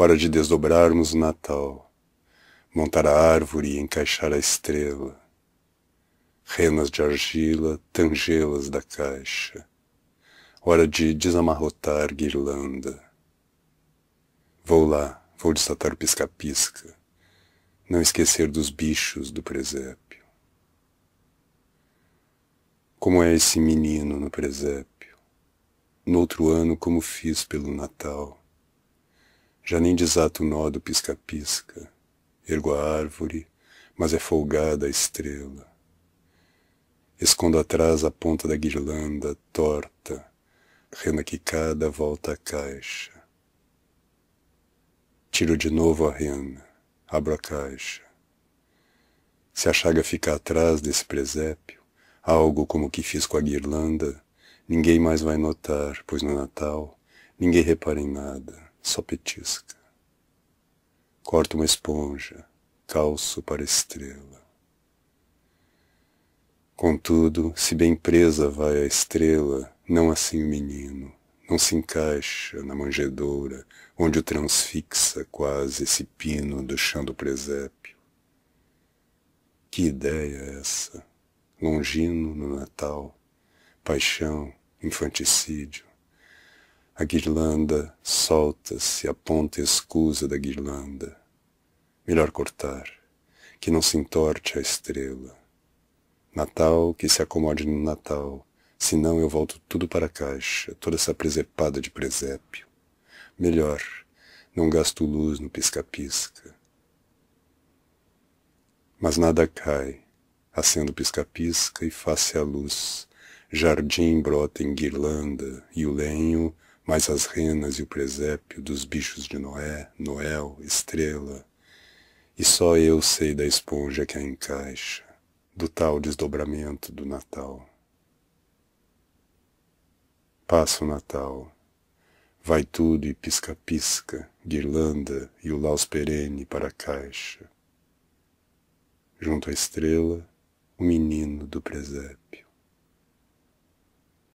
Hora de desdobrarmos o Natal, montar a árvore e encaixar a estrela. Renas de argila, tangelas da caixa. Hora de desamarrotar guirlanda. Vou lá, vou desatar o pisca-pisca. Não esquecer dos bichos do presépio. Como é esse menino no presépio? No outro ano, como fiz pelo Natal? Já nem desata o nó do pisca-pisca. Ergo a árvore, mas é folgada a estrela. Escondo atrás a ponta da guirlanda, torta, que cada volta à caixa. Tiro de novo a rena, abro a caixa. Se a chaga ficar atrás desse presépio, algo como o que fiz com a guirlanda, ninguém mais vai notar, pois no Natal ninguém repara em nada só petisca. Corto uma esponja, calço para estrela. Contudo, se bem presa vai a estrela, não assim o menino, não se encaixa na manjedoura, onde o transfixa quase esse pino do chão do presépio. Que ideia é essa? Longino no Natal, paixão, infanticídio a guirlanda solta-se, a ponta escusa da guirlanda. Melhor cortar, que não se entorte a estrela. Natal, que se acomode no Natal, senão eu volto tudo para a caixa, toda essa presepada de presépio. Melhor, não gasto luz no pisca-pisca. Mas nada cai, acendo pisca-pisca e face à luz. Jardim brota em guirlanda, e o lenho mas as renas e o presépio dos bichos de Noé, Noel, estrela, e só eu sei da esponja que a encaixa, do tal desdobramento do Natal. Passa o Natal, vai tudo e pisca-pisca, guirlanda e o laus perene para a caixa. Junto à estrela, o menino do presépio.